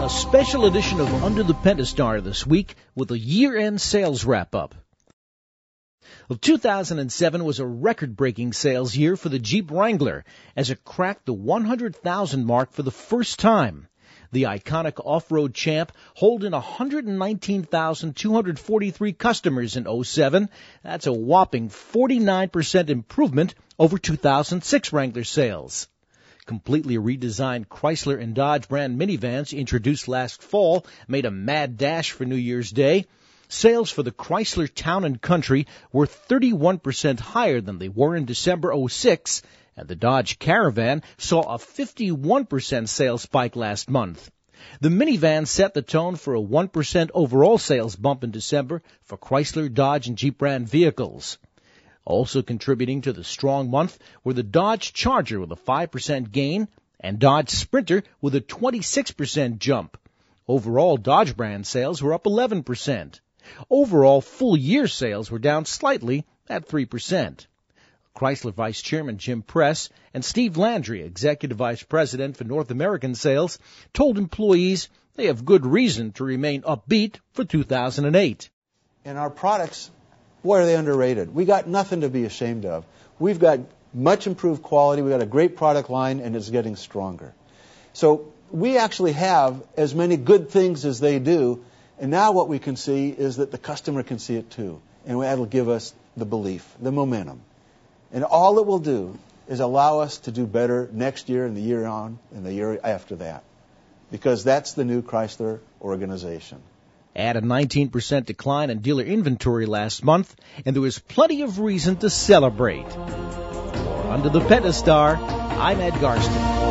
A special edition of Under the Pentastar this week with a year end sales wrap up. Well, 2007 was a record breaking sales year for the Jeep Wrangler as it cracked the 100,000 mark for the first time. The iconic off-road champ holding 119,243 customers in 07. That's a whopping 49% improvement over 2006 Wrangler sales completely redesigned Chrysler and Dodge brand minivans introduced last fall made a mad dash for New Year's Day. Sales for the Chrysler Town and Country were 31% higher than they were in December 06 and the Dodge Caravan saw a 51% sales spike last month. The minivan set the tone for a 1% overall sales bump in December for Chrysler, Dodge, and Jeep brand vehicles. Also contributing to the strong month were the Dodge Charger with a 5% gain and Dodge Sprinter with a 26% jump. Overall, Dodge brand sales were up 11%. Overall, full year sales were down slightly at 3%. Chrysler Vice Chairman Jim Press and Steve Landry, Executive Vice President for North American Sales, told employees they have good reason to remain upbeat for 2008. And our products, why are they underrated? We got nothing to be ashamed of. We've got much improved quality, we've got a great product line, and it's getting stronger. So we actually have as many good things as they do, and now what we can see is that the customer can see it too. And that'll give us the belief, the momentum. And all it will do is allow us to do better next year and the year on and the year after that. Because that's the new Chrysler organization. Add a 19% decline in dealer inventory last month, and there was plenty of reason to celebrate. Under the Pentastar, I'm Ed Garston.